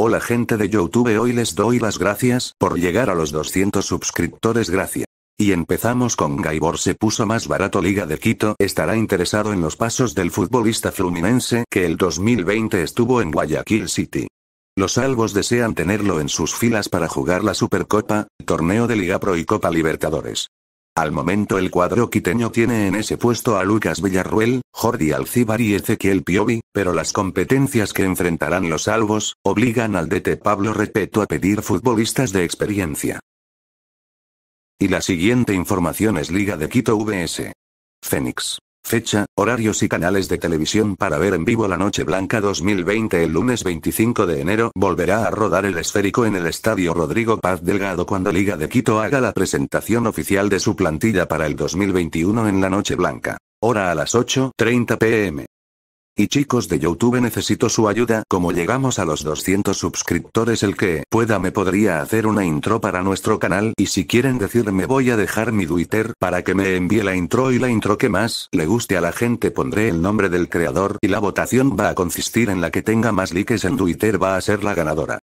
Hola gente de Youtube hoy les doy las gracias por llegar a los 200 suscriptores gracias. Y empezamos con Gaibor se puso más barato Liga de Quito estará interesado en los pasos del futbolista fluminense que el 2020 estuvo en Guayaquil City. Los albos desean tenerlo en sus filas para jugar la Supercopa, torneo de Liga Pro y Copa Libertadores. Al momento el cuadro quiteño tiene en ese puesto a Lucas Villarruel, Jordi Alcibar y Ezequiel Piovi, pero las competencias que enfrentarán los albos, obligan al DT Pablo Repeto a pedir futbolistas de experiencia. Y la siguiente información es Liga de Quito VS. Fénix. Fecha, horarios y canales de televisión para ver en vivo La Noche Blanca 2020 El lunes 25 de enero volverá a rodar el esférico en el Estadio Rodrigo Paz Delgado cuando Liga de Quito haga la presentación oficial de su plantilla para el 2021 en La Noche Blanca. Hora a las 8.30 pm. Y chicos de Youtube necesito su ayuda. Como llegamos a los 200 suscriptores el que pueda me podría hacer una intro para nuestro canal y si quieren decirme voy a dejar mi Twitter para que me envíe la intro y la intro que más le guste a la gente pondré el nombre del creador y la votación va a consistir en la que tenga más likes en Twitter va a ser la ganadora.